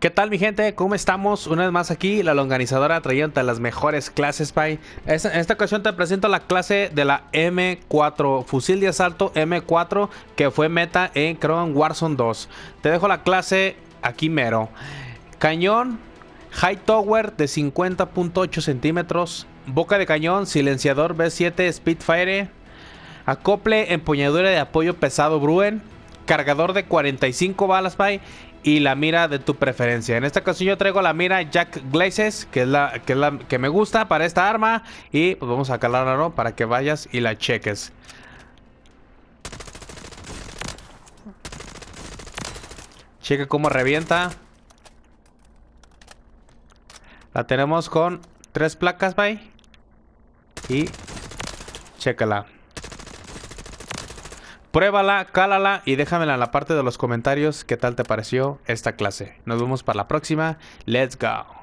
¿Qué tal mi gente? ¿Cómo estamos? Una vez más aquí, la longanizadora de las mejores clases, Pai. En esta, ocasión te presento la clase de la M4, fusil de asalto M4, que fue meta en Chrome Warzone 2. Te dejo la clase aquí mero. Cañón, high tower de 50.8 centímetros, boca de cañón, silenciador B7 Spitfire, acople empuñadura de apoyo pesado Bruen, cargador de 45 balas, Pai, y la mira de tu preferencia. En esta ocasión yo traigo la mira Jack Glazes, que es la que, me gusta para esta arma. Y pues vamos a calarla, ¿no? Para que vayas y la cheques. Cheque cómo revienta. La tenemos con tres placas, bye. Y chécala. Pruébala, cálala y déjamela en la parte de los comentarios qué tal te pareció esta clase. Nos vemos para la próxima. Let's go.